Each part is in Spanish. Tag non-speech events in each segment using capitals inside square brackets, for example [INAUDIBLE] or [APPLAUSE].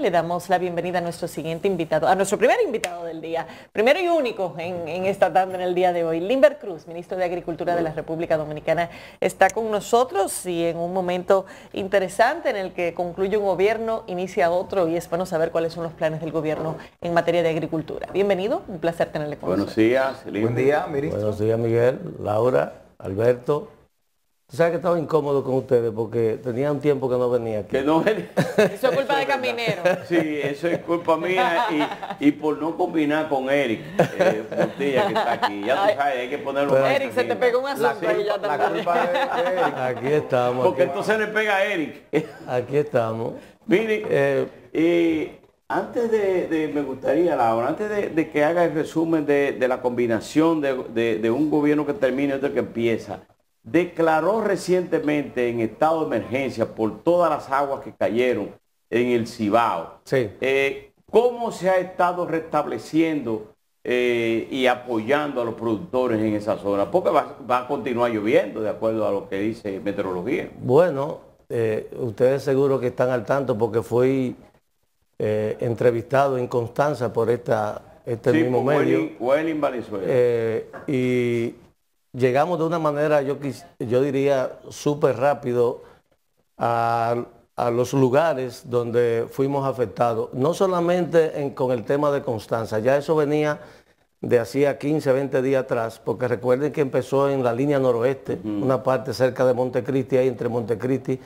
le damos la bienvenida a nuestro siguiente invitado, a nuestro primer invitado del día, primero y único en, esta tarde, en el día de hoy. Limber Cruz, ministro de Agricultura de la República Dominicana, está con nosotros y en un momento interesante en el que concluye un gobierno, inicia otro y es bueno saber cuáles son los planes del gobierno en materia de agricultura. Bienvenido, un placer tenerle con nosotros. Buenos días, Limber. Buen día, ministro. Buenos días, Miguel, Laura, Alberto, Tú sabes que estaba incómodo con ustedes porque tenía un tiempo que no venía aquí. Eso es culpa de caminero. Sí, eso es culpa mía y, por no combinar con Eric, eh, que está aquí. Ya tú hay que ponerlo Eric, se te pegó un asunto y ya La culpa de Eric. Aquí estamos. Porque entonces le pega a Eric. Aquí estamos. Mire, eh, y antes de, me gustaría, Laura, antes de, que haga el resumen de, de la combinación de, un gobierno que termina y otro que empieza declaró recientemente en estado de emergencia por todas las aguas que cayeron en el Cibao. Eh, ¿Cómo se ha estado restableciendo eh, y apoyando a los productores en esa zona? Porque va, a continuar lloviendo, de acuerdo a lo que dice meteorología. Bueno, eh, ustedes seguro que están al tanto porque fui entrevistado en Constanza por esta, este mismo medio. Welling, Venezuela. y llegamos de una manera, yo, diría, súper rápido a, los lugares donde fuimos afectados. No solamente con el tema de Constanza, ya eso venía de hacía 15, 20 días atrás, porque recuerden que empezó en la línea noroeste, una parte cerca de Montecristi, ahí entre Montecristi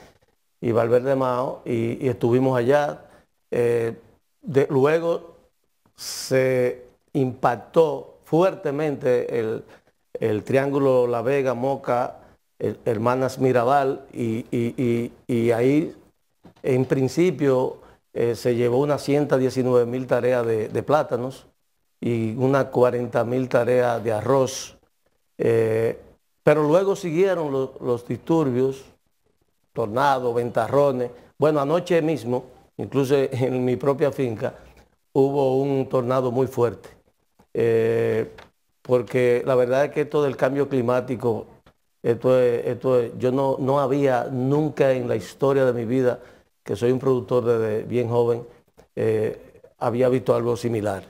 y Valverde Mao, y, estuvimos allá. Eh, luego se impactó fuertemente el, el Triángulo La Vega, Moca, Hermanas Mirabal, y, ahí en principio eh, se llevó unas 119 mil tareas de, plátanos y unas 40 mil tareas de arroz. Eh, pero luego siguieron los, disturbios, tornados, ventarrones. Bueno, anoche mismo, incluso en mi propia finca, hubo un tornado muy fuerte. Eh, porque la verdad es que esto del cambio climático, esto es, esto yo no, había nunca en la historia de mi vida, que soy un productor desde bien joven, eh, había visto algo similar.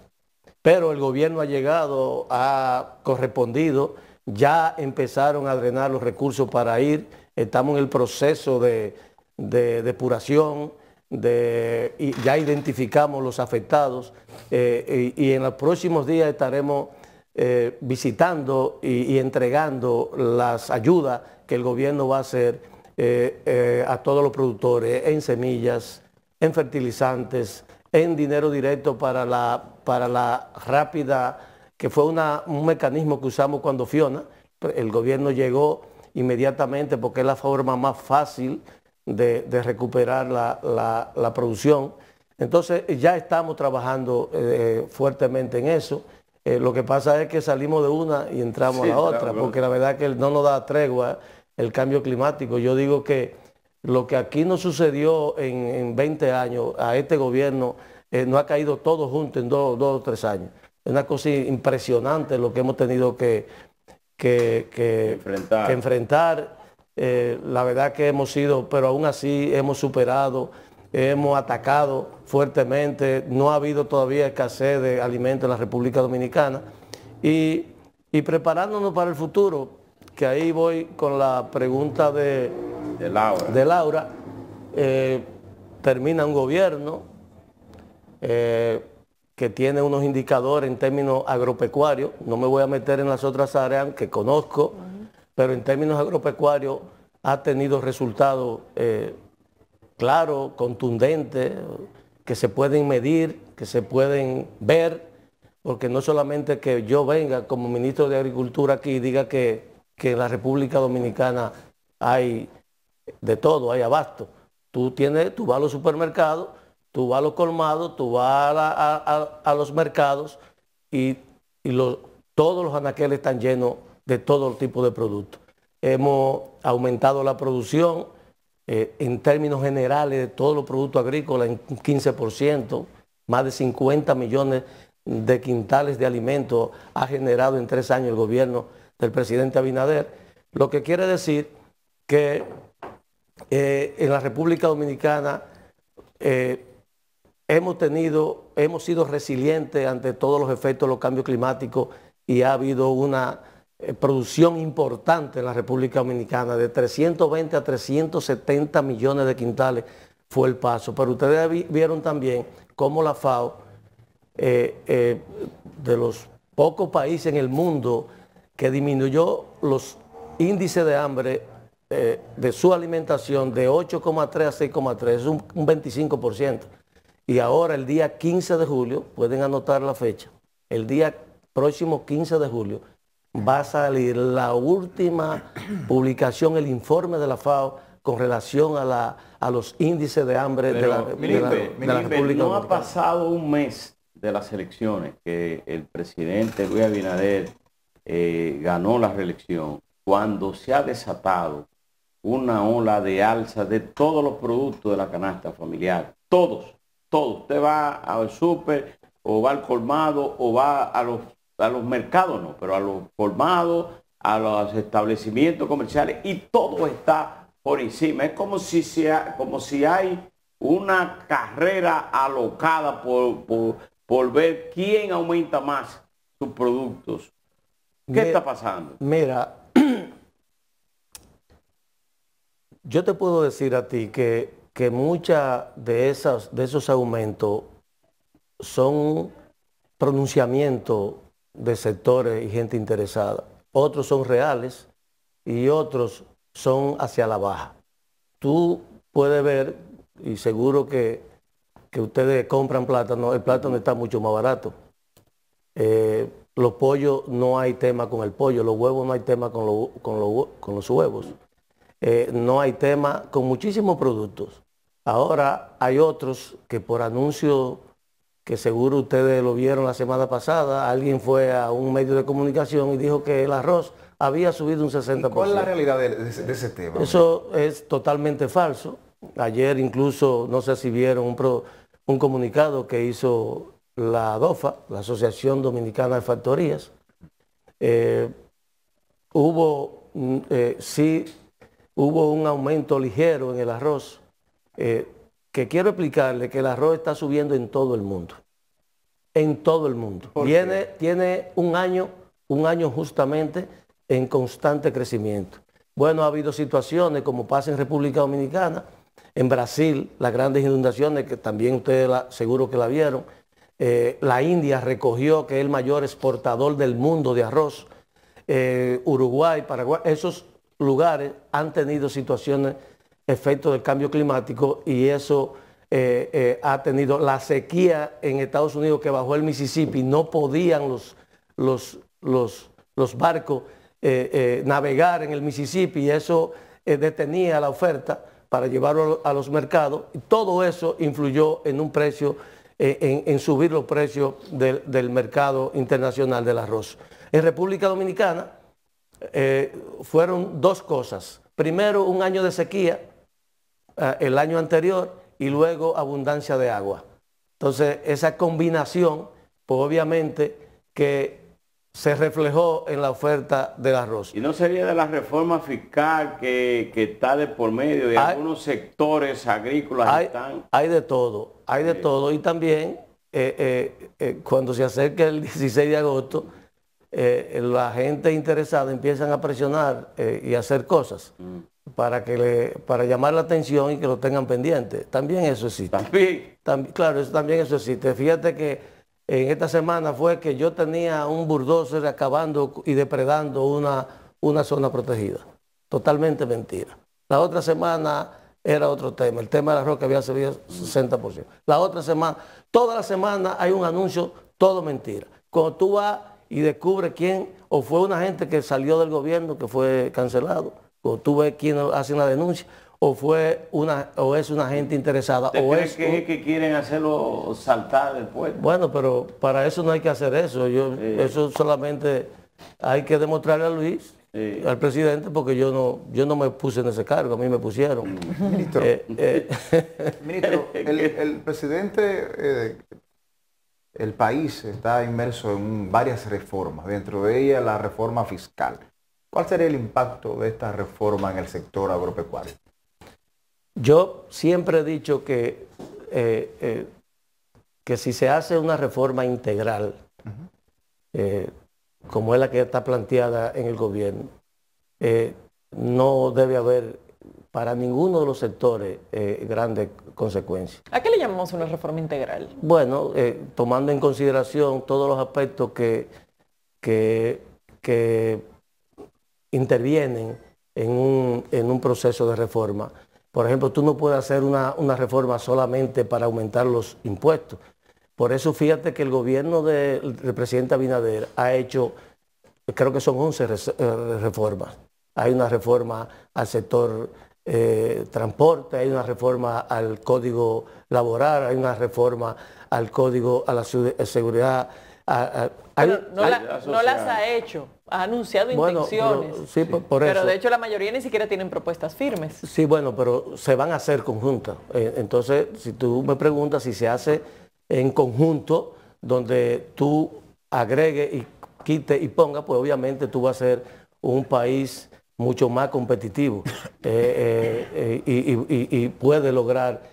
Pero el gobierno ha llegado, ha correspondido, ya empezaron a drenar los recursos para ir, estamos en el proceso de, de depuración, de, ya identificamos los afectados eh, y en los próximos días estaremos eh, visitando y, entregando las ayudas que el gobierno va a hacer eh, eh, a todos los productores en semillas, en fertilizantes, en dinero directo para la, rápida, que fue un mecanismo que usamos cuando Fiona, el gobierno llegó inmediatamente porque es la forma más fácil de, recuperar la, producción. Entonces ya estamos trabajando fuertemente en eso. Eh, lo que pasa es que salimos de una y entramos a la otra, porque la verdad que no nos da tregua el cambio climático. Yo digo que lo que aquí nos sucedió en, 20 años a este gobierno eh, no ha caído todo junto en dos, o tres años. Es una cosa impresionante lo que hemos tenido que, enfrentar. Eh, la verdad que hemos sido, pero aún así hemos superado hemos atacado fuertemente, no ha habido todavía escasez de alimentos en la República Dominicana y, preparándonos para el futuro, que ahí voy con la pregunta de, Laura. De Laura eh, termina un gobierno eh, que tiene unos indicadores en términos agropecuarios, no me voy a meter en las otras áreas que conozco, pero en términos agropecuarios ha tenido resultados eh, claro, contundente, que se pueden medir, que se pueden ver, porque no solamente que yo venga como ministro de Agricultura aquí y diga que, que en la República Dominicana hay de todo, hay abasto. Tú, tienes, tú vas a los supermercados, tú vas a los colmados, tú vas a, los mercados y, los, todos los anaqueles están llenos de todo tipo de productos. Hemos aumentado la producción, eh, en términos generales de todos los productos agrícolas en 15%, más de 50 millones de quintales de alimentos ha generado en tres años el gobierno del presidente Abinader, lo que quiere decir que eh, en la República Dominicana eh, hemos tenido, hemos sido resilientes ante todos los efectos de los cambios climáticos y ha habido una eh, producción importante en la República Dominicana, de 320 a 370 millones de quintales fue el paso. Pero ustedes vieron también cómo la FAO, eh, eh, de los pocos países en el mundo que disminuyó los índices de hambre de su alimentación de 8,3 a 6,3, es un 25%. Y ahora el día 15 de julio, pueden anotar la fecha, el día próximo 15 de julio, va a salir la última publicación, el informe de la FAO con relación a, la, los índices de hambre de, la, República No ha pasado un mes de las elecciones que el presidente Luis Abinader eh, ganó la reelección cuando se ha desatado una ola de alza de todos los productos de la canasta familiar. Todos, todos. Usted va al súper o va al colmado o va a los a los mercados no, pero a los formados, a los establecimientos comerciales y todo está por encima. Es como si, sea, como si hay una carrera alocada por, por, ver quién aumenta más sus productos. ¿Qué está pasando? Mira, [CLEARS THROAT] yo te puedo decir a ti que, que de, de esos aumentos son pronunciamientos de sectores y gente interesada. Otros son reales y otros son hacia la baja. Tú puedes ver, y seguro que, que ustedes compran plátano, el plátano está mucho más barato. Eh, los pollos no hay tema con el pollo, los huevos no hay tema con, con, los huevos. Eh, no hay tema con muchísimos productos. Ahora hay otros que por anuncio que seguro ustedes lo vieron la semana pasada, alguien fue a un medio de comunicación y dijo que el arroz había subido un 60%. ¿Cuál es la realidad de, ese tema? Eso es totalmente falso. Ayer incluso, no sé si vieron un, comunicado que hizo la DOFA, la Asociación Dominicana de Factorías. Eh, hubo, mm, eh, sí, hubo un aumento ligero en el arroz. Eh, que quiero explicarle que el arroz está subiendo en todo el mundo. En todo el mundo. Viene, tiene un año, un año justamente en constante crecimiento. Bueno, ha habido situaciones como pasa en República Dominicana, en Brasil, las grandes inundaciones, que también ustedes seguro que la vieron. Eh, la India recogió que es el mayor exportador del mundo de arroz. Eh, Uruguay, Paraguay, esos lugares han tenido situaciones ...efecto del cambio climático y eso eh, eh, ha tenido la sequía en Estados Unidos que bajó el Mississippi, no podían los, los, los, barcos eh, navegar en el Mississippi y eso detenía la oferta para llevarlo a los mercados. Y todo eso influyó en un precio, en, subir los precios del, mercado internacional del arroz. En República Dominicana fueron dos cosas. Primero, un año de sequía eh, el año anterior y luego abundancia de agua. Entonces, esa combinación, pues obviamente que se reflejó en la oferta del arroz. ¿Y no sería de la reforma fiscal que, que está de por medio de algunos sectores agrícolas? Hay, de todo, hay de todo y también eh, eh, cuando se acerca el 16 [LAUGHS] de agosto, la gente interesada empiezan a presionar y hacer cosas. Mm para, que para llamar la atención y que lo tengan pendiente. También eso existe. También. claro, también eso existe. Fíjate que en esta semana fue que yo tenía un burdozer acabando y depredando una, una zona protegida. Totalmente mentira. La otra semana era otro tema. El tema de la roca había subido 60%. La otra semana, toda la semana hay un anuncio, todo mentira. Cuando tú vas y descubres quién, o fue una gente que salió del gobierno, que fue cancelado, o ves quién hace una denuncia o fue una o es una gente interesada o es que, quieren hacerlo saltar después bueno pero para eso no hay que hacer eso yo eso solamente hay que demostrarle a Luis al presidente porque yo no yo no me puse en ese cargo a mí me pusieron mm. eh, eh. [LAUGHS] ministro, el, presidente eh, el país está inmerso en varias reformas dentro de ella la reforma fiscal ¿Cuál sería el impacto de esta reforma en el sector agropecuario? Yo siempre he dicho que, eh, eh, que si se hace una reforma integral, eh, como es la que está planteada en el gobierno, no debe haber para ninguno de los sectores grandes consecuencias. ¿A qué le llamamos una reforma integral? Bueno, tomando en consideración todos los aspectos que, que intervienen en un, en un proceso de reforma. Por ejemplo, tú no puedes hacer una, reforma solamente para aumentar los impuestos. Por eso fíjate que el gobierno del presidente Abinader ha hecho, creo que son 11 eh, reformas. Hay una reforma al sector eh, transporte, hay una reforma al código laboral, hay una reforma al código, a la eh, seguridad. no las ha hecho ha anunciado intenciones. Pero, por, de hecho la mayoría ni siquiera tienen propuestas firmes. Sí, bueno, pero se van a hacer conjuntas. Eh, entonces, si tú me preguntas si se hace en conjunto, donde tú agregues y quites y ponga, pues obviamente tú vas a ser un país mucho más competitivo [LAUGHS] eh, eh, y, y, y, puede lograr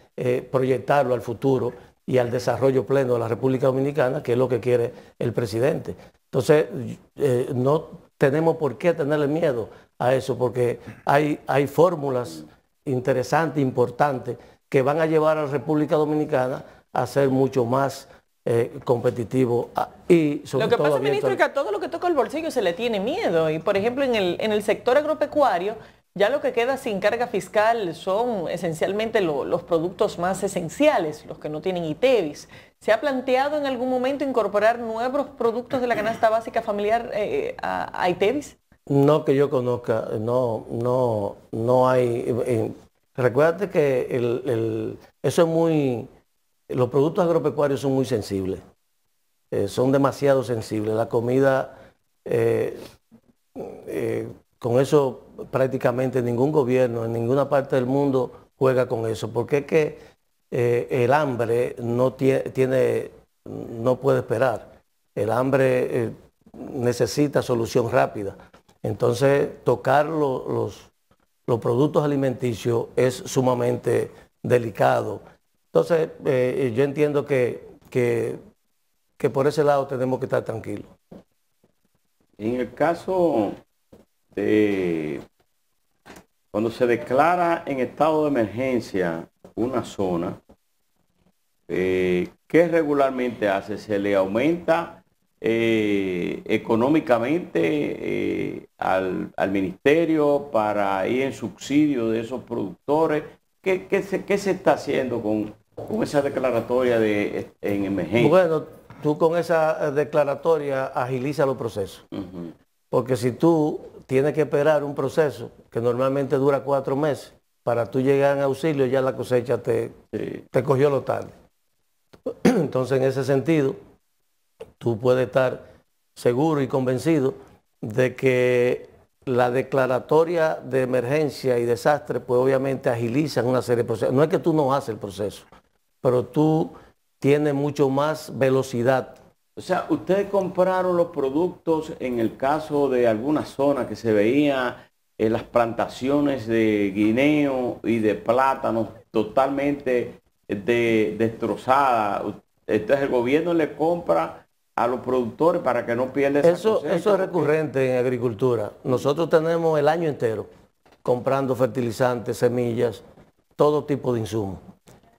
proyectarlo al futuro y al desarrollo pleno de la República Dominicana, que es lo que quiere el presidente. Entonces, eh, no tenemos por qué tenerle miedo a eso, porque hay, hay fórmulas interesantes, importantes, que van a llevar a la República Dominicana a ser mucho más eh, competitivo ah, y sobre Lo que pasa, ministro, es que a todo lo que toca el bolsillo se le tiene miedo y, por ejemplo, en el, en el sector agropecuario ya lo que queda sin carga fiscal son esencialmente los productos más esenciales, los que no tienen ITEVIS. ¿Se ha planteado en algún momento incorporar nuevos productos de la canasta básica familiar eh, a, ITEVIS? No que yo conozca, no, no, no hay. Eh, eh, recuérdate que eso es muy. Los productos agropecuarios son muy sensibles, son demasiado sensibles. La comida, con eso prácticamente ningún gobierno en ninguna parte del mundo juega con eso, porque es que eh, el hambre no tiene, no puede esperar. El hambre eh, necesita solución rápida. Entonces, tocar los, los productos alimenticios es sumamente delicado. Entonces, eh, yo entiendo que, que por ese lado tenemos que estar tranquilos. En el caso cuando se declara en estado de emergencia una zona, eh, ¿qué regularmente hace? ¿Se le aumenta eh, económicamente eh, al, ministerio para ir en subsidio de esos productores? ¿Qué, qué, se, se, está haciendo con, esa declaratoria de, en emergencia? Bueno, tú con esa declaratoria agiliza los procesos. Porque si tú tiene que esperar un proceso que normalmente dura cuatro meses. Para tú llegar en auxilio ya la cosecha te, te cogió lo tarde. [CLEARS THROAT] Entonces en ese sentido, tú puedes estar seguro y convencido de que la declaratoria de emergencia y desastre, pues obviamente agiliza una serie de procesos. No es que tú no haces el proceso, pero tú tienes mucho más velocidad o sea, ustedes compraron los productos en el caso de alguna zona que se veía en eh, las plantaciones de guineo y de plátano totalmente eh, destrozada. destrozadas. Entonces el gobierno le compra a los productores para que no pierda eso, eso es recurrente en agricultura. Nosotros tenemos el año entero comprando fertilizantes, semillas, todo tipo de insumos.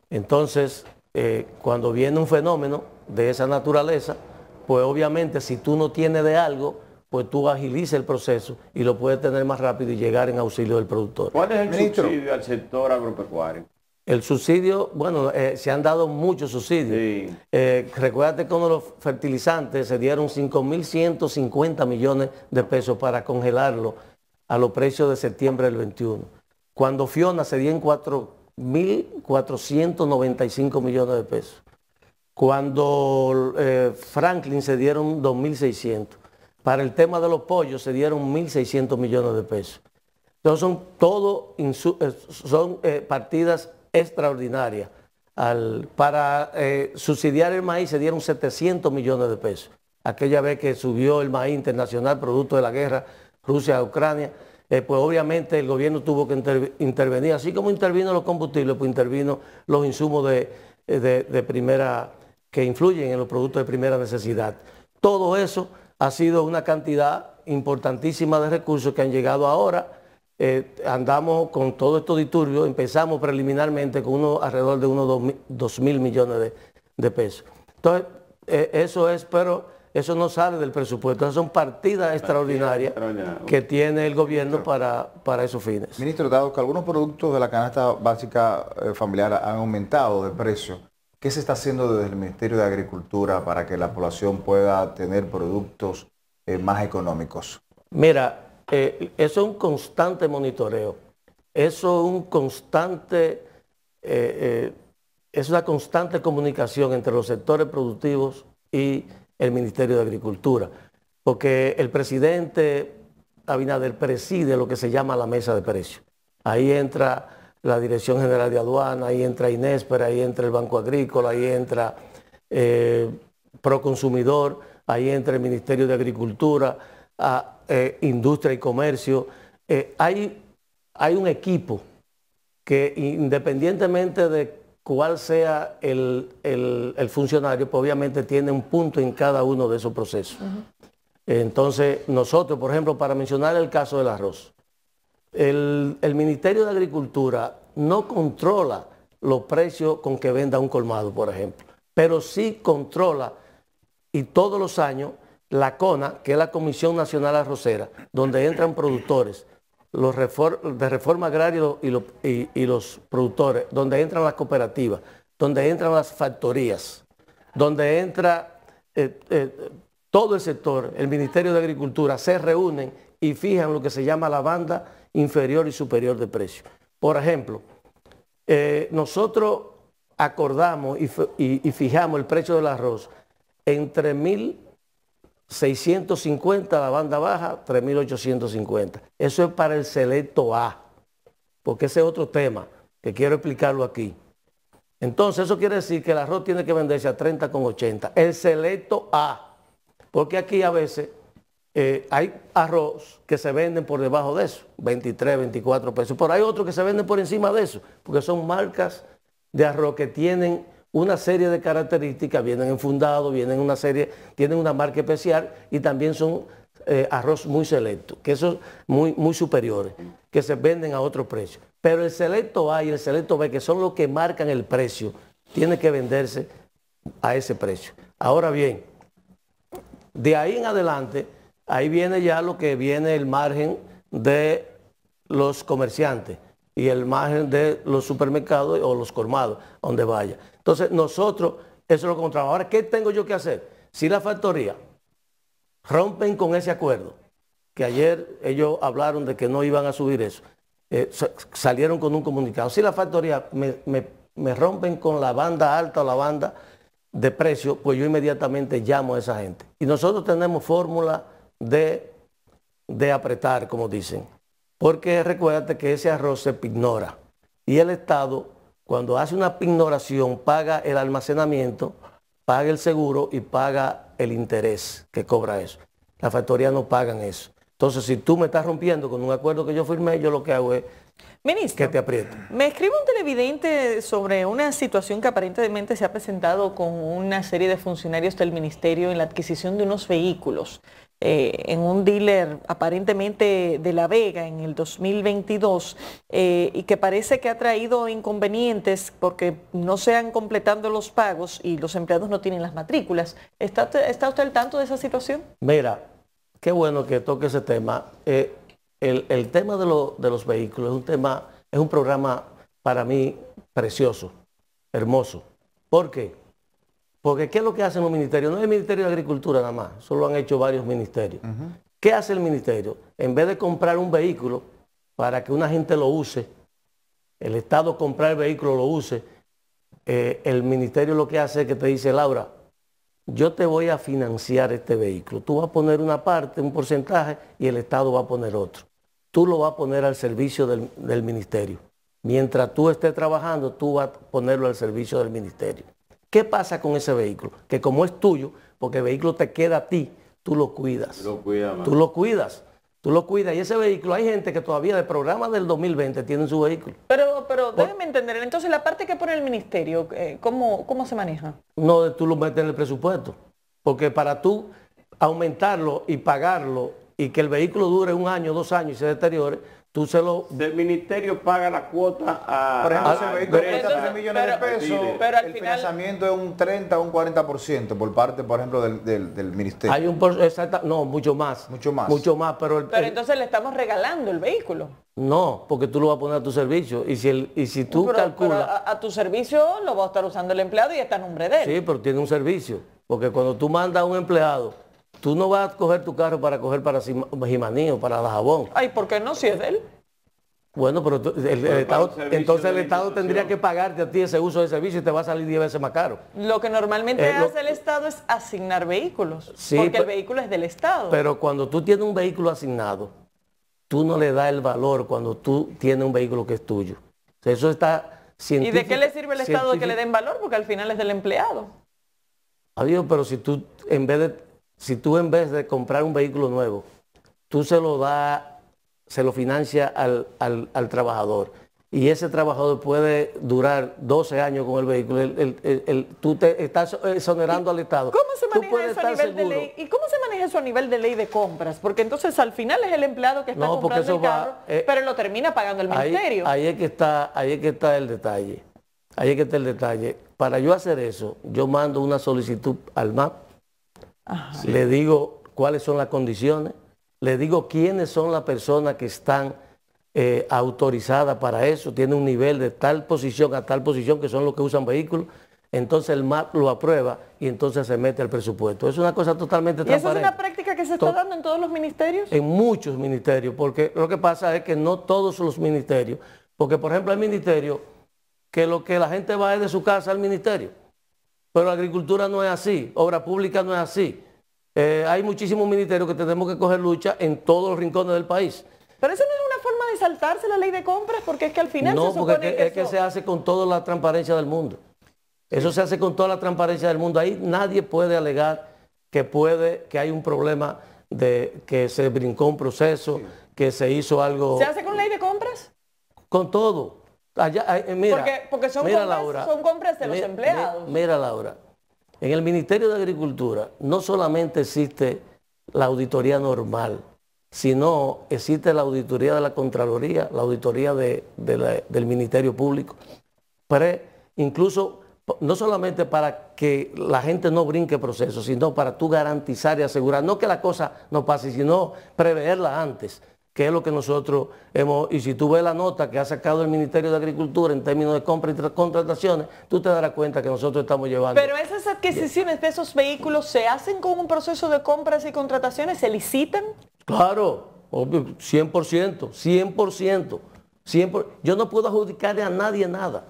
Entonces, eh, cuando viene un fenómeno, de esa naturaleza, pues obviamente si tú no tienes de algo, pues tú agilices el proceso y lo puedes tener más rápido y llegar en auxilio del productor. ¿Cuál es el subsidio al sector agropecuario? El subsidio, bueno, eh, se han dado muchos subsidios. Recuerda eh, recuérdate que los fertilizantes se dieron 5.150 millones de pesos para congelarlo a los precios de septiembre del 21. Cuando Fiona se dieron 4.495 millones de pesos. Cuando eh, Franklin se dieron 2.600. Para el tema de los pollos se dieron 1.600 millones de pesos. Entonces son todo eh, son eh, partidas extraordinarias. para subsidiar el maíz se dieron 700 millones de pesos. Aquella vez que subió el maíz internacional producto de la guerra Rusia-Ucrania, pues obviamente el gobierno tuvo que intervenir, así como intervino los combustibles, pues intervino los insumos de, de primera que influyen en los productos de primera necesidad. Todo eso ha sido una cantidad importantísima de recursos que han llegado ahora. Eh, andamos con todo esto disturbios, empezamos preliminarmente con uno, alrededor de unos 2 mil, millones de, pesos. Entonces, eh, eso es, pero eso no sale del presupuesto, son partidas extraordinarias que tiene el gobierno para, para esos fines. Ministro, dado que algunos productos de la canasta básica eh, familiar han aumentado de precio, ¿Qué se está haciendo desde el Ministerio de Agricultura para que la población pueda tener productos eh, más económicos? Mira, eh, eso es un constante monitoreo. Eso es un constante, eh, es una constante comunicación entre los sectores productivos y el Ministerio de Agricultura. Porque el presidente Abinader preside lo que se llama la mesa de precios. Ahí entra la Dirección General de Aduana, ahí entra inéspera ahí entra el Banco Agrícola, ahí entra eh, Proconsumidor, ahí entra el Ministerio de Agricultura, eh, Industria y Comercio. Eh, hay, un equipo que independientemente de cuál sea el, funcionario, pues obviamente tiene un punto en cada uno de esos procesos. Entonces, nosotros, por ejemplo, para mencionar el caso del arroz, el, Ministerio de Agricultura no controla los precios con que venda un colmado, por ejemplo, pero sí controla y todos los años la CONA, que es la Comisión Nacional Arrocera, donde entran productores los de reforma agraria y los, productores, donde entran las cooperativas, donde entran las factorías, donde entra eh, eh, todo el sector, el Ministerio de Agricultura, se reúnen y fijan lo que se llama la banda inferior y superior de precio. Por ejemplo, eh, nosotros acordamos y, fijamos el precio del arroz entre 1.650 la banda baja, 3.850. Eso es para el selecto A, porque ese es otro tema que quiero explicarlo aquí. Entonces eso quiere decir que el arroz tiene que venderse a 30,80. El selecto A, porque aquí a veces eh, hay arroz que se venden por debajo de eso, 23, 24 pesos, pero hay otros que se venden por encima de eso, porque son marcas de arroz que tienen una serie de características, vienen fundado vienen una serie, tienen una marca especial y también son eh, arroz muy selecto, que son muy, muy superiores, que se venden a otro precio. Pero el selecto A y el selecto B, que son los que marcan el precio, tiene que venderse a ese precio. Ahora bien, de ahí en adelante, Ahí viene ya lo que viene el margen de los comerciantes y el margen de los supermercados o los colmados, donde vaya. Entonces nosotros, eso lo encontramos. Ahora, ¿qué tengo yo que hacer? Si la factoría rompen con ese acuerdo, que ayer ellos hablaron de que no iban a subir eso, eh, salieron con un comunicado. Si la factoría me, me rompen con la banda alta o la banda de precio, pues yo inmediatamente llamo a esa gente. Y nosotros tenemos fórmula de, apretar, como dicen. Porque recuérdate que ese arroz se pignora. Y el Estado, cuando hace una pignoración, paga el almacenamiento, paga el seguro y paga el interés que cobra eso. Las factorías no pagan eso. Entonces, si tú me estás rompiendo con un acuerdo que yo firmé, yo lo que hago es Ministro, Me escribe un televidente sobre una situación que aparentemente se ha presentado con una serie de funcionarios del ministerio en la adquisición de unos vehículos eh, en un dealer aparentemente de La Vega en el 2022 eh, y que parece que ha traído inconvenientes porque no se han completado los pagos y los empleados no tienen las matrículas. ¿Está, usted al tanto de esa situación? Mira, qué bueno que toque ese tema. Eh, el, tema de, los vehículos es un tema, es un programa para mí precioso, hermoso. ¿Por qué? Porque ¿qué es lo que hacen los ministerios? No es el Ministerio de Agricultura nada más, solo han hecho varios ministerios. ¿Qué hace el ministerio? En vez de comprar un vehículo para que una gente lo use, el Estado comprar el vehículo, lo use, eh, el ministerio lo que hace es que te dice, Laura, yo te voy a financiar este vehículo. Tú vas a poner una parte, un porcentaje, y el Estado va a poner otro tú lo vas a poner al servicio del, ministerio. Mientras tú estés trabajando, tú vas a ponerlo al servicio del ministerio. ¿Qué pasa con ese vehículo? Que como es tuyo, porque el vehículo te queda a ti, tú lo cuidas. Lo tú lo cuidas. Tú lo cuidas. Y ese vehículo, hay gente que todavía del programa del 2020 tienen su vehículo. Pero, pero déjeme entender, entonces la parte que pone el ministerio, eh, ¿cómo, ¿cómo se maneja? No, tú lo metes en el presupuesto. Porque para tú aumentarlo y pagarlo y que el vehículo dure un año, dos años y se deteriore, tú se lo... ¿Del ministerio paga la cuota a... Por ejemplo, ese vehículo de el financiamiento es un 30 o un 40% por parte, por ejemplo, del, ministerio. Hay un... no, mucho más. Mucho más. Mucho más, pero... entonces le estamos regalando el vehículo. No, porque tú lo vas a poner a tu servicio. Y si, el, y si tú calcula calculas... a, tu servicio lo va a estar usando el empleado y está en nombre de él. Sí, pero tiene un servicio. Porque cuando tú mandas a un empleado Tú no vas a coger tu carro para coger para Jimaní o para jabón. Ay, ¿por qué no? Si es de él. Bueno, pero el, Estado, entonces el Estado tendría que pagarte a ti ese uso de servicio y te va a salir 10 veces más caro. Lo que normalmente eh, hace el Estado es asignar vehículos, porque el vehículo es del Estado. Pero cuando tú tienes un vehículo asignado, tú no le das el valor cuando tú tienes un vehículo que es tuyo. eso está ¿Y de qué le sirve el Estado que le den valor? Porque al final es del empleado. Adiós, pero si tú en vez de si tú en vez de comprar un vehículo nuevo, tú se lo da, se lo financia al, trabajador y ese trabajador puede durar 12 años con el vehículo, tú te estás exonerando al Estado. ¿Cómo se maneja eso a nivel de ley? ¿Y cómo se maneja eso a nivel de ley de compras? Porque entonces al final es el empleado que está comprando el carro, eh, pero lo termina pagando el ministerio. Ahí es que está, ahí es que está el detalle. Ahí es que está el detalle. Para yo hacer eso, yo mando una solicitud al MAP le digo cuáles son las condiciones, le digo quiénes son las personas que están eh, autorizadas para eso, tiene un nivel de tal posición a tal posición que son los que usan vehículos. Entonces el MAP lo aprueba y entonces se mete al presupuesto. Es una cosa totalmente transparente. es una práctica que se está dando en todos los ministerios? En muchos ministerios, porque lo que pasa es que no todos los ministerios, porque por ejemplo hay ministerios que lo que la gente va es de su casa al ministerio. Pero la agricultura no es así, obra pública no es así. Eh, hay muchísimos ministerios que tenemos que coger lucha en todos los rincones del país. Pero eso no es una forma de saltarse la ley de compras, porque es que al final no, se supone es que, se hace con toda la transparencia del mundo. Eso se hace con toda la transparencia del mundo. Ahí nadie puede alegar que puede, que hay un problema de que se brincó un proceso, que se hizo algo. ¿Se hace con ley de compras? Con todo. Eh, porque, son, compras, de los empleados. mira, Laura, en el Ministerio de Agricultura no solamente existe la auditoría normal, sino existe la auditoría de la Contraloría, la auditoría del Ministerio Público. incluso, no solamente para que la gente no brinque procesos, sino para tú garantizar y asegurar, no que la cosa no pase, sino preverla antes que es lo que nosotros hemos, y si tú ves la nota que ha sacado el Ministerio de Agricultura en términos de compras y contrataciones, tú te darás cuenta que nosotros estamos llevando. Pero esas adquisiciones de esos vehículos se hacen con un proceso de compras y contrataciones, se licitan. Claro, obvio, 100%, 100%, Yo no puedo adjudicarle a nadie nada.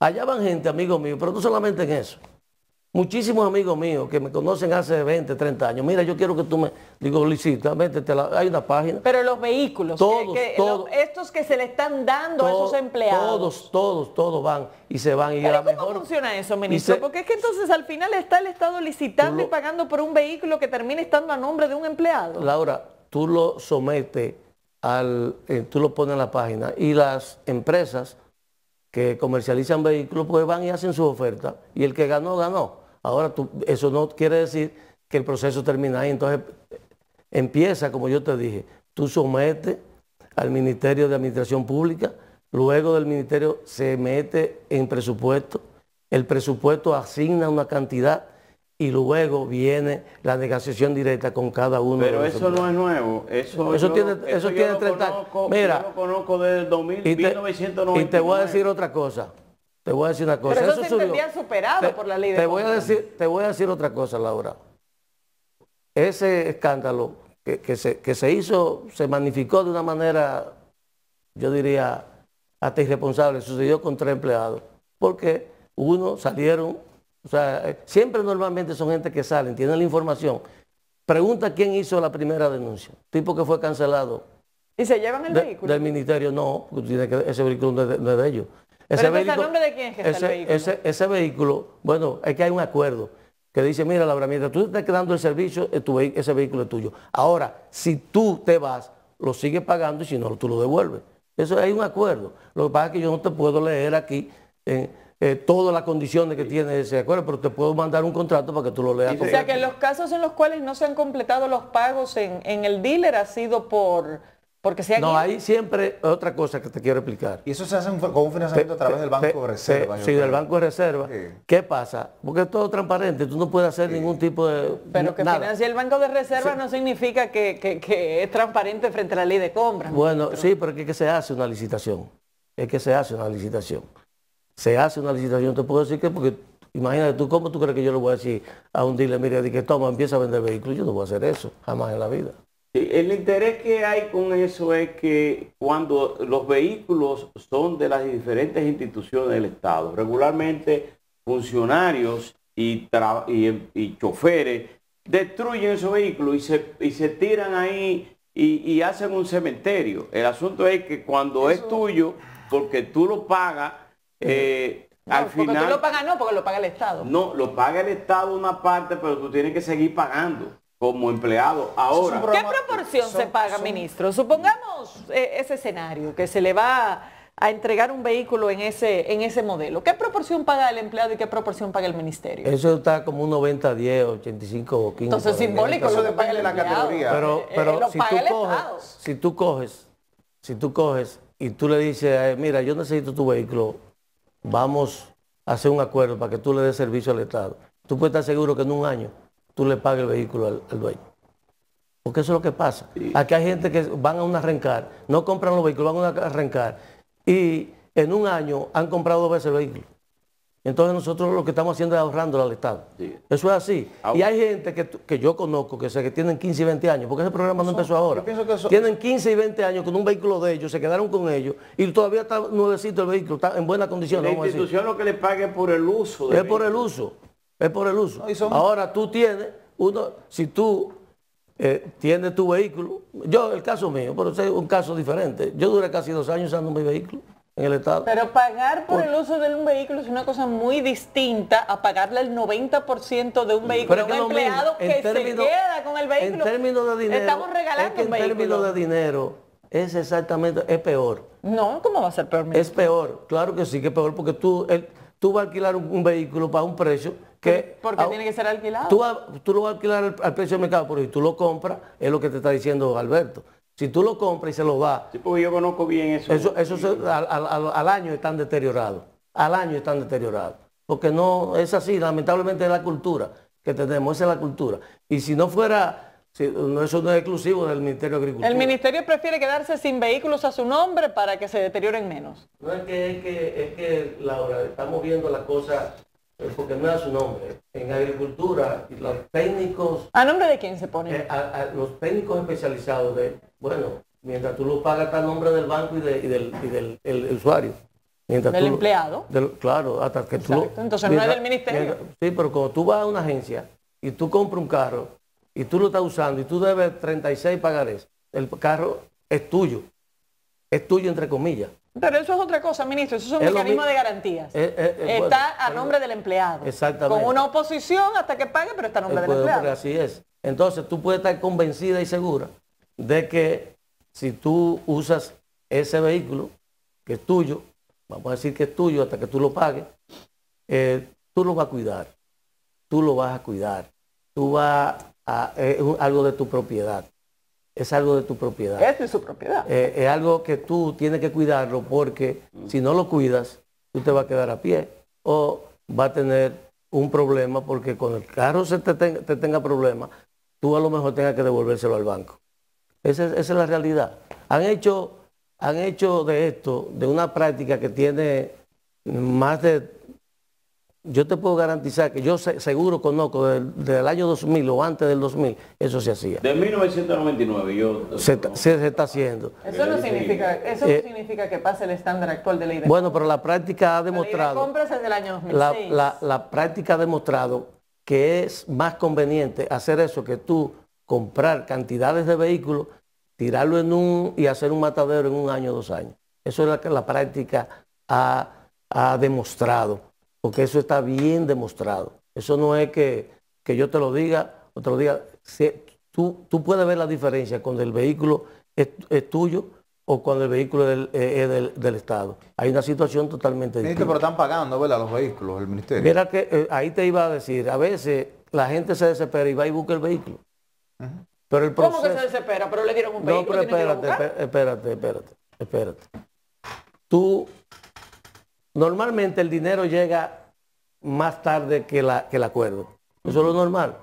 Allá van gente, amigo mío, pero no solamente en eso. Muchísimos amigos míos que me conocen hace 20, 30 años. Mira, yo quiero que tú me... Digo, Licita, métete, hay una página. Pero los vehículos. Todos, estos que se le están dando a esos empleados. Todos, todos, todos van y se van. Y ¿cómo mejor, funciona eso, ministro? Porque es que entonces al final está el Estado licitando y pagando por un vehículo que termina estando a nombre de un empleado. Laura, tú lo sometes al... Eh, tú lo pones en la página y las empresas que comercializan vehículos, pues van y hacen su oferta y el que ganó, ganó. Ahora, tú, eso no quiere decir que el proceso termina ahí. Entonces, empieza, como yo te dije, tú sometes al Ministerio de Administración Pública, luego del Ministerio se mete en presupuesto, el presupuesto asigna una cantidad y luego viene la negociación directa con cada uno Pero eso no es nuevo, eso, eso tiene, eso, eso tiene 30 Mira, yo lo conozco desde 2000, y te, voy a decir otra cosa. Te voy a decir una cosa. Pero eso, se entendía superado por la ley te voy, a decir, te voy a decir otra cosa, Laura. Ese escándalo que, que, se, que se hizo, se magnificó de una manera, yo diría, hasta irresponsable, sucedió con tres empleados. Porque uno salieron o sea, eh, siempre normalmente son gente que salen, tienen la información. Pregunta quién hizo la primera denuncia. Tipo que fue cancelado. ¿Y se llevan el vehículo? Del ministerio, no, ese vehículo no es de, ellos. Ese ¿Pero vehículo, nombre de quién es ese, vehículo? Ese, vehículo, bueno, es que hay un acuerdo que dice, mira, Laura, mientras tú estás quedando el servicio, eh, ese vehículo es tuyo. Ahora, si tú te vas, lo sigues pagando y si no, tú lo devuelves. Eso hay un acuerdo. Lo que pasa es que yo no te puedo leer aquí. en eh, eh, todas las condiciones que tiene ese acuerdo, pero te puedo mandar un contrato para que tú lo leas. O sea que en los casos en los cuales no se han completado los pagos en, el dealer ha sido por... Porque si hay No, hay siempre otra cosa que te quiero explicar. Y eso se hace con un financiamiento a través del Banco de Reserva. sí, del Banco de Reserva. ¿Qué pasa? Porque es todo transparente, tú no puedes hacer ningún tipo de... Pero que financie el Banco de Reserva no significa que, es transparente frente a la ley de compra. Bueno, sí, pero es que se hace una licitación. Es que se hace una licitación se hace una licitación, te puedo decir que porque imagínate tú, ¿cómo tú crees que yo le voy a decir a un dile, mira, de que toma, empieza a vender vehículos? Yo no voy a hacer eso, jamás en la vida. El interés que hay con eso es que cuando los vehículos son de las diferentes instituciones del Estado, regularmente funcionarios y, choferes destruyen esos vehículos y se, tiran ahí y, hacen un cementerio. El asunto es que cuando es tuyo, porque tú lo pagas, eh, al porque final, tú lo pagas, no, porque lo paga el Estado. No, lo paga el Estado una parte, pero tú tienes que seguir pagando como empleado. Ahora, ¿qué proporción se paga, ministro? Supongamos eh, ese escenario, que se le va a entregar un vehículo en ese, en ese modelo. ¿Qué proporción paga el empleado y qué proporción paga el ministerio? Eso está como un 90, 10, 85 15. Entonces simbólico eso depende de la categoría. Pero, pero eh, si, tú coges, si, tú coges, si tú coges, y tú le dices, mira, yo necesito tu vehículo vamos a hacer un acuerdo para que tú le des servicio al Estado. Tú puedes estar seguro que en un año tú le pagues el vehículo al, dueño. Porque eso es lo que pasa. Aquí hay gente que van a un arrancar, no compran los vehículos, van a un arrancar. Y en un año han comprado dos veces el vehículo. Entonces nosotros lo que estamos haciendo es ahorrando al Estado. Eso es así. y hay gente que, yo conozco que, sé que tienen 15 y 20 años, porque ese programa no empezó ahora. Tienen 15 y 20 años con un vehículo de ellos, se quedaron con ellos y todavía está nuevecito el vehículo, está en buena condición. La institución lo que le pague por el uso. es por el uso, es por el uso. Ahora tú tienes, uno, si tú eh, tienes tu vehículo, yo el caso mío, pero es un caso diferente. Yo duré casi dos años usando mi vehículo. Pero pagar por, el uso de un vehículo es una cosa muy distinta a pagarle el 90% de un vehículo a un empleado que se queda con el vehículo. En términos de dinero, estamos regalando es que en términos de dinero es exactamente, es peor. No, ¿cómo va a ser peor? Es peor, claro que sí que es peor, porque tú, tú vas a alquilar un, vehículo para un precio que porque tiene que ser alquilado. Tú, lo vas a alquilar al, precio del mercado, pero si tú lo compras, es lo que te está diciendo Alberto. Si tú lo compras y se lo va. Sí, yo conozco bien eso. Eso, al, al, año están deteriorados. Al año están deteriorados. Porque no es así, lamentablemente es la cultura que tenemos, esa es la cultura. Y si no fuera, eso no es exclusivo del Ministerio de Agricultura. El Ministerio prefiere quedarse sin vehículos a su nombre para que se deterioren menos. No es que, es que, es que estamos viendo las cosas porque no es su nombre. En agricultura, los técnicos... ¿A nombre de quién se pone? Eh, los técnicos especializados de, bueno, mientras tú lo pagas está a nombre del banco y, del, usuario. del empleado. claro, hasta que tú... Entonces no es del ministerio. sí, pero cuando tú vas a una agencia y tú compras un carro y tú lo estás usando y tú debes 36 pagarés, el carro es tuyo. Es tuyo entre comillas. Pero eso es otra cosa, ministro, eso es un mecanismo de garantías. Eh, eh, eh, está a nombre del empleado. Exactamente. Con una oposición hasta que pague, pero está a nombre del pues, empleado. Así es. Entonces tú puedes estar convencida y segura de que si tú usas ese vehículo, que es tuyo, vamos a decir que es tuyo hasta que tú lo pagues, tú lo vas a cuidar, tú lo vas a cuidar, tú vas a, es algo de tu propiedad es algo de tu propiedad. Es de su propiedad. Eh, es algo que tú tienes que cuidarlo porque mm. si no lo cuidas, tú te vas a quedar a pie o va a tener un problema porque con el carro se te, tenga, problema, tú a lo mejor tengas que devolvérselo al banco. Esa es, esa es la realidad. Han hecho, han hecho de esto, de una práctica que tiene más de yo te puedo garantizar que yo seguro conozco desde el año 2000 o antes del 2000, eso se hacía. De 1999 yo... Se, está haciendo. Eso no eh, significa, que pase el estándar actual de la. idea. Bueno, pero la práctica ha e demostrado... La compras año La, práctica ha demostrado que es más conveniente hacer eso que tú comprar cantidades de vehículos, tirarlo en un... y hacer un matadero en un año o dos años. Eso es lo que la práctica ha, ha demostrado porque eso está bien demostrado. Eso no es que, yo te lo diga o te lo diga. tú, tú, puedes ver la diferencia cuando el vehículo es, tuyo o cuando el vehículo es del, eh, Estado. Hay una situación totalmente que Pero están pagando ¿verdad? los vehículos, el ministerio. Mira que eh, ahí te iba a decir, a veces la gente se desespera y va y busca el vehículo. Pero el proceso... ¿Cómo que se desespera? Pero le dieron un vehículo. No, pero espérate, espérate, espérate, espérate. Tú, normalmente el dinero llega más tarde que, la, que el acuerdo. Eso es lo normal.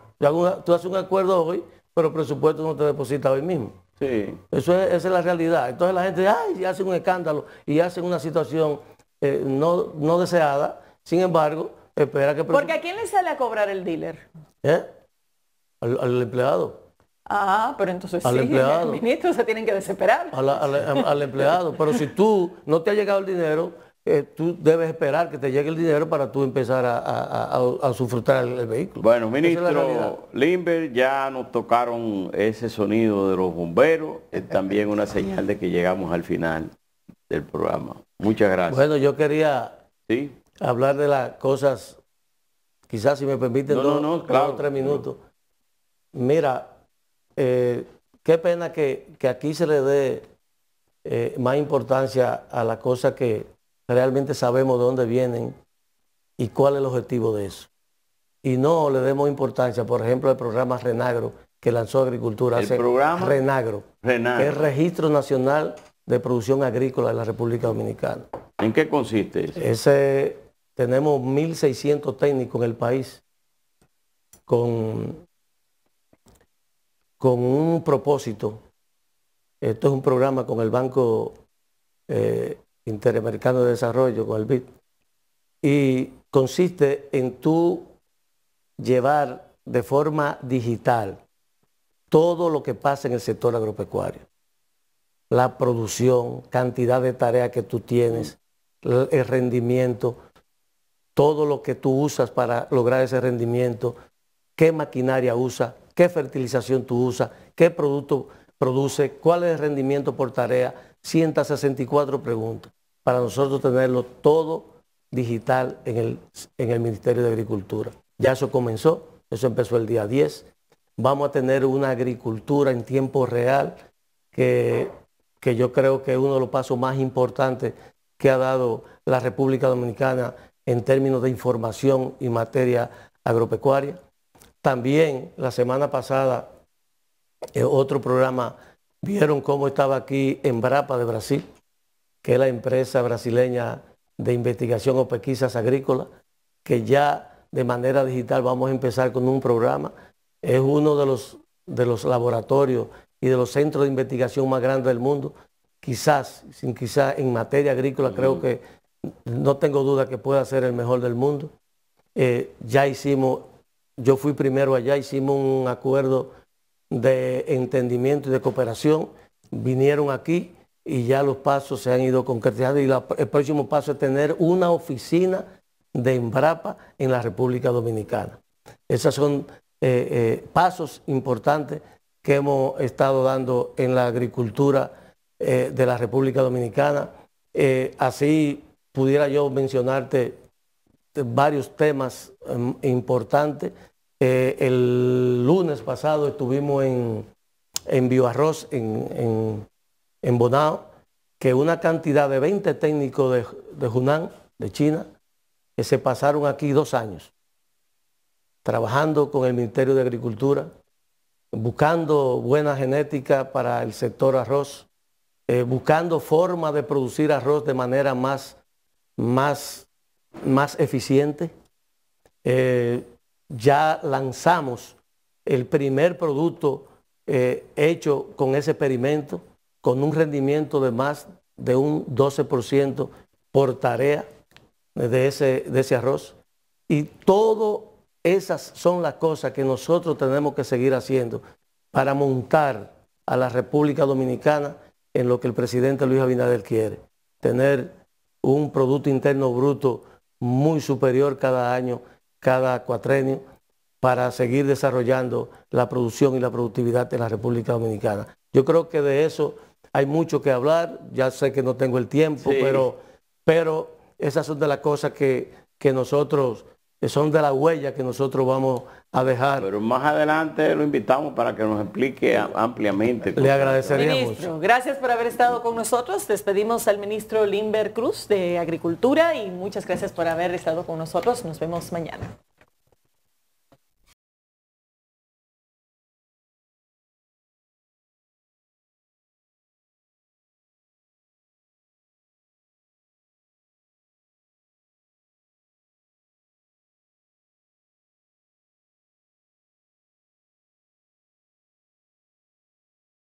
tú haces un acuerdo hoy, pero el presupuesto no te deposita hoy mismo. Sí. Eso es, esa es la realidad. Entonces la gente ay, y hace un escándalo y hace una situación eh, no, deseada. Sin embargo, espera que... Porque ¿a quién le sale a cobrar el dealer? ¿Eh? Al, empleado. Ah, pero entonces al sí, empleado. el ministro se tienen que desesperar. Em, al empleado. Pero si tú no te ha llegado el dinero, eh, tú debes esperar que te llegue el dinero para tú empezar a, a, a, el, vehículo. Bueno, ministro Limber, ya nos tocaron ese sonido de los bomberos, es eh, también una señal de que llegamos al final del programa. Muchas gracias. Bueno, yo quería hablar de las cosas, quizás si me permiten, dos, o tres minutos. Mira, eh, qué pena que, aquí se le dé más importancia a la cosa que realmente sabemos de dónde vienen y cuál es el objetivo de eso. Y no le demos importancia, por ejemplo, al programa Renagro que lanzó Agricultura el programa Renagro, Renagro, es Registro Nacional de Producción Agrícola de la República Dominicana. ¿En qué consiste eso? Ese, tenemos 1.600 técnicos en el país con, con un propósito. Esto es un programa con el Banco eh, Interamericano de Desarrollo, con el y consiste en tú llevar de forma digital todo lo que pasa en el sector agropecuario. La producción, cantidad de tareas que tú tienes, el rendimiento, todo lo que tú usas para lograr ese rendimiento, qué maquinaria usa, qué fertilización tú usas, qué producto produce, cuál es el rendimiento por tarea, 164 preguntas para nosotros tenerlo todo digital en el, Ministerio de Agricultura. Ya eso comenzó, eso empezó el día 10. Vamos a tener una agricultura en tiempo real que, yo creo que es uno de los pasos más importantes que ha dado la República Dominicana en términos de información y materia agropecuaria. También la semana pasada, eh, otro programa, vieron cómo estaba aquí en Brapa de Brasil, que es la empresa brasileña de investigación o pesquisas agrícolas, que ya de manera digital vamos a empezar con un programa. Es uno de los, de los laboratorios y de los centros de investigación más grandes del mundo. Quizás, en materia agrícola, creo que no tengo duda que pueda ser el mejor del mundo. Eh, ya hicimos, yo fui primero allá, hicimos un acuerdo de entendimiento y de cooperación. Vinieron aquí, y ya los pasos se han ido concretizando y el próximo paso es tener una oficina de Embrapa en la República Dominicana. Esos son eh, eh, pasos importantes que hemos estado dando en la agricultura eh, de la República Dominicana. así pudiera yo mencionarte varios temas em, importantes. el lunes pasado estuvimos en, en Bioarroz, en, en en Bonao, que una cantidad de 20 técnicos de, Hunan, de China, que se pasaron aquí dos años trabajando con el Ministerio de Agricultura, buscando buena genética para el sector arroz, eh, buscando formas de producir arroz de manera más, más, más eficiente. Eh, ya lanzamos el primer producto eh, hecho con ese experimento con un rendimiento de más de un 12% por tarea de ese, ese arroz. Y todas esas son las cosas que nosotros tenemos que seguir haciendo para montar a la República Dominicana en lo que el presidente Luis Abinader quiere, tener un Producto Interno Bruto muy superior cada año, cada cuatrenio, para seguir desarrollando la producción y la productividad de la República Dominicana. Yo creo que de eso hay mucho que hablar, ya sé que no tengo el tiempo, pero, pero esas son de las cosas que, nosotros, son de la huella que nosotros vamos a dejar. Pero más adelante lo invitamos para que nos explique ampliamente. Le agradeceríamos. Ministro, gracias por haber estado con nosotros. Despedimos al ministro Limber Cruz de Agricultura y muchas gracias por haber estado con nosotros. Nos vemos mañana.